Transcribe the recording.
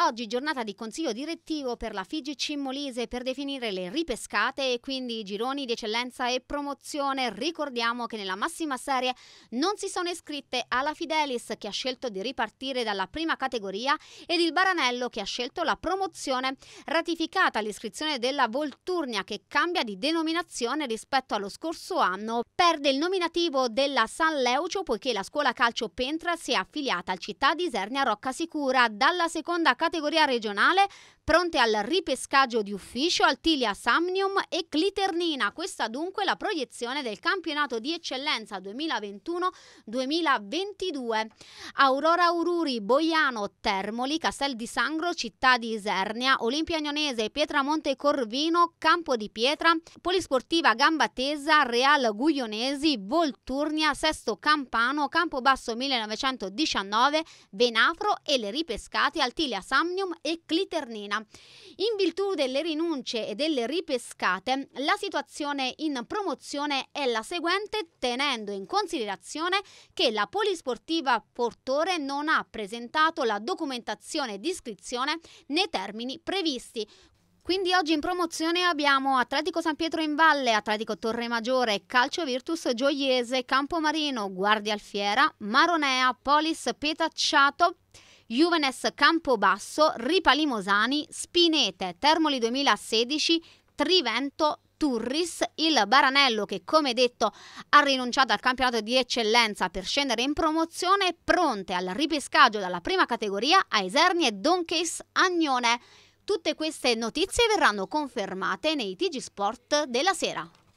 Oggi giornata di consiglio direttivo per la Figi Cimmolise per definire le ripescate e quindi i gironi di eccellenza e promozione. Ricordiamo che nella massima serie non si sono iscritte alla Fidelis che ha scelto di ripartire dalla prima categoria ed il Baranello che ha scelto la promozione. Ratificata l'iscrizione della Volturnia che cambia di denominazione rispetto allo scorso anno, perde il nominativo della San Leucio poiché la scuola calcio Pentra si è affiliata al Città di Isernia Rocca Sicura dalla seconda categoria categoria regionale pronte al ripescaggio di ufficio Altilia Samnium e Cliternina. Questa dunque la proiezione del campionato di eccellenza 2021-2022. Aurora Ururi, Boiano, Termoli, Castel di Sangro, Città di Isernia, Olimpia Agnonese, Pietramonte Corvino, Campo di Pietra, Polisportiva Gambatesa, Real Guglionesi, Volturnia, Sesto Campano, Campobasso 1919, Venafro e le ripescate Altilia Samnium Samnium e Cliternina. In virtù delle rinunce e delle ripescate, la situazione in promozione è la seguente, tenendo in considerazione che la Polisportiva Portore non ha presentato la documentazione di iscrizione nei termini previsti. Quindi oggi in promozione abbiamo Atletico San Pietro in Valle, Atletico Torre Maggiore, Calcio Virtus Gioiese, Campomarino, Guardia Alfiera, Maronea, Polis Petacciato. Juvenes Campobasso, Ripalimosani, Spinete, Termoli 2016, Trivento, Turris, il Baranello che come detto ha rinunciato al campionato di eccellenza per scendere in promozione, pronte al ripescaggio dalla prima categoria a Eserni e Donkeis Agnone. Tutte queste notizie verranno confermate nei TG Sport della sera.